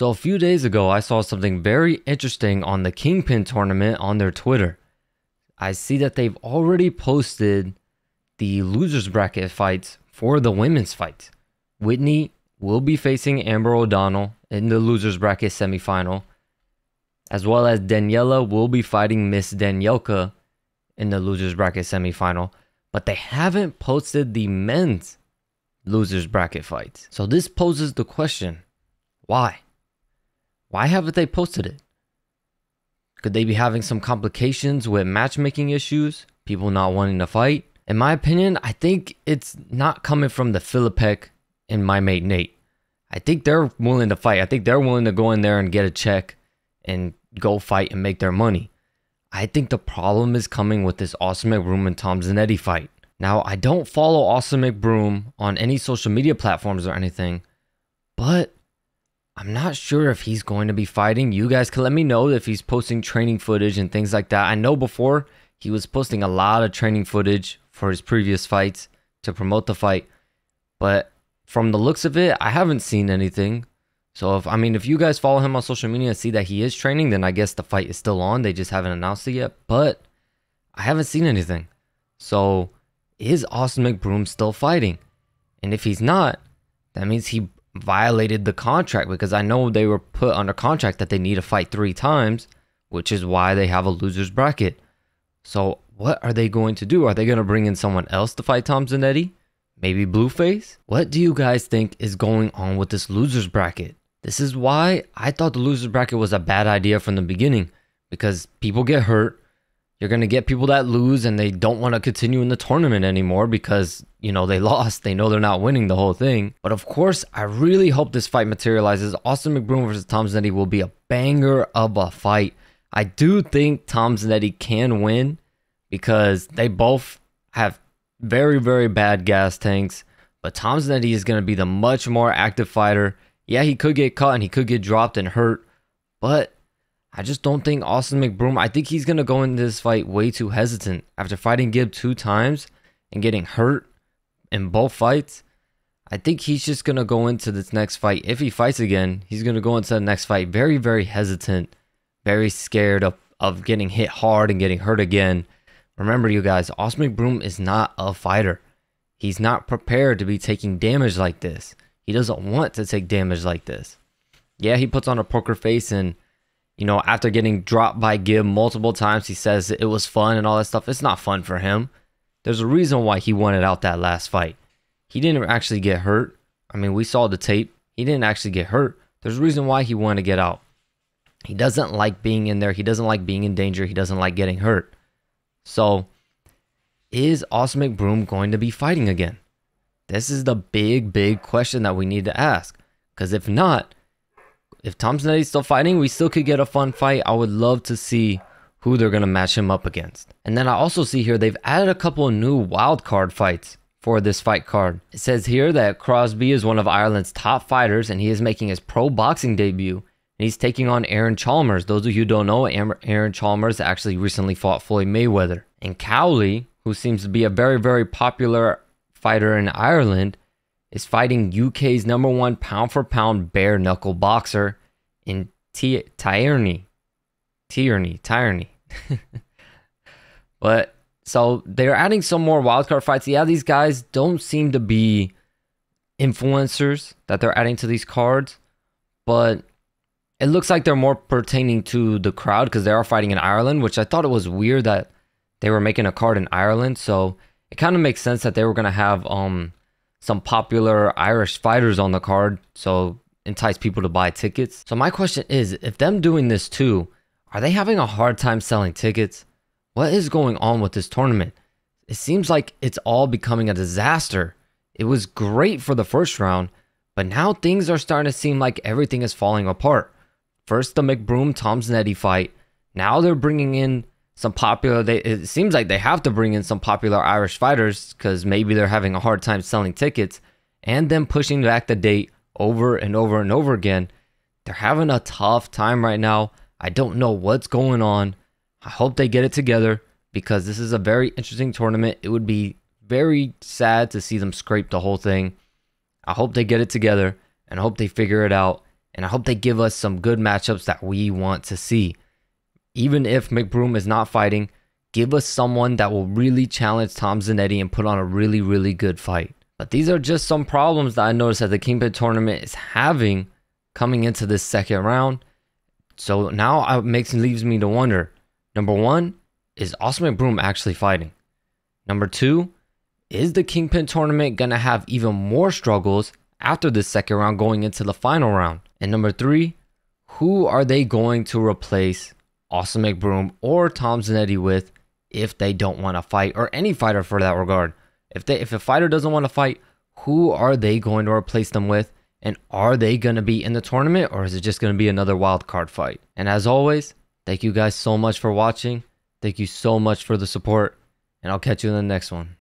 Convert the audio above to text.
So a few days ago, I saw something very interesting on the Kingpin tournament on their Twitter. I see that they've already posted the losers bracket fights for the women's fight. Whitney will be facing Amber O'Donnell in the losers bracket semifinal, as well as Daniela will be fighting Miss Danielka in the losers bracket semifinal, but they haven't posted the men's losers bracket fights. So this poses the question, why? Why haven't they posted it? Could they be having some complications with matchmaking issues? People not wanting to fight? In my opinion, I think it's not coming from the Philippek and my mate Nate. I think they're willing to fight. I think they're willing to go in there and get a check and go fight and make their money. I think the problem is coming with this Awesome McBroom and Tom Zanetti fight. Now, I don't follow Awesome McBroom on any social media platforms or anything, but I'm not sure if he's going to be fighting. You guys can let me know if he's posting training footage and things like that. I know before he was posting a lot of training footage for his previous fights to promote the fight. But from the looks of it, I haven't seen anything. So if I mean if you guys follow him on social media and see that he is training, then I guess the fight is still on. They just haven't announced it yet. But I haven't seen anything. So is Austin McBroom still fighting? And if he's not, that means he violated the contract because I know they were put under contract that they need to fight three times, which is why they have a loser's bracket. So what are they going to do? Are they going to bring in someone else to fight Tom Zanetti? Maybe Blueface? What do you guys think is going on with this loser's bracket? This is why I thought the loser's bracket was a bad idea from the beginning because people get hurt, you're going to get people that lose and they don't want to continue in the tournament anymore because, you know, they lost. They know they're not winning the whole thing. But of course, I really hope this fight materializes. Austin McBroom versus Tom Zanetti will be a banger of a fight. I do think Tom Zanetti can win because they both have very, very bad gas tanks. But Tom Zanetti is going to be the much more active fighter. Yeah, he could get caught and he could get dropped and hurt, but I just don't think Austin McBroom, I think he's going to go into this fight way too hesitant. After fighting Gibb two times and getting hurt in both fights, I think he's just going to go into this next fight. If he fights again, he's going to go into the next fight very, very hesitant, very scared of, of getting hit hard and getting hurt again. Remember, you guys, Austin McBroom is not a fighter. He's not prepared to be taking damage like this. He doesn't want to take damage like this. Yeah, he puts on a poker face and you know, after getting dropped by Gibb multiple times, he says it was fun and all that stuff. It's not fun for him. There's a reason why he wanted out that last fight. He didn't actually get hurt. I mean, we saw the tape. He didn't actually get hurt. There's a reason why he wanted to get out. He doesn't like being in there. He doesn't like being in danger. He doesn't like getting hurt. So, is Austin McBroom going to be fighting again? This is the big, big question that we need to ask. Because if not, if Tom Zanetti's still fighting, we still could get a fun fight. I would love to see who they're going to match him up against. And then I also see here they've added a couple new wild card fights for this fight card. It says here that Crosby is one of Ireland's top fighters and he is making his pro boxing debut. And he's taking on Aaron Chalmers. Those of you who don't know, Aaron Chalmers actually recently fought Floyd Mayweather. And Cowley, who seems to be a very, very popular fighter in Ireland, is fighting UK's number one pound for pound bare knuckle boxer in T- Tierney. Tierney, Tierney. but so they're adding some more wildcard fights. Yeah, these guys don't seem to be influencers that they're adding to these cards, but it looks like they're more pertaining to the crowd because they are fighting in Ireland, which I thought it was weird that they were making a card in Ireland. So it kind of makes sense that they were going to have um some popular Irish fighters on the card, so entice people to buy tickets. So my question is, if them doing this too, are they having a hard time selling tickets? What is going on with this tournament? It seems like it's all becoming a disaster. It was great for the first round, but now things are starting to seem like everything is falling apart. First the McBroom Zanetti fight, now they're bringing in some popular they it seems like they have to bring in some popular Irish fighters cuz maybe they're having a hard time selling tickets and then pushing back the date over and over and over again. They're having a tough time right now. I don't know what's going on. I hope they get it together because this is a very interesting tournament. It would be very sad to see them scrape the whole thing. I hope they get it together and I hope they figure it out and I hope they give us some good matchups that we want to see even if McBroom is not fighting, give us someone that will really challenge Tom Zanetti and put on a really, really good fight. But these are just some problems that I noticed that the Kingpin tournament is having coming into this second round. So now it makes leaves me to wonder. Number one, is Austin McBroom actually fighting? Number two, is the Kingpin tournament gonna have even more struggles after the second round going into the final round? And number three, who are they going to replace Austin McBroom or Tom Zanetti with if they don't want to fight, or any fighter for that regard. If they if a fighter doesn't want to fight, who are they going to replace them with? And are they going to be in the tournament or is it just going to be another wild card fight? And as always, thank you guys so much for watching. Thank you so much for the support. And I'll catch you in the next one.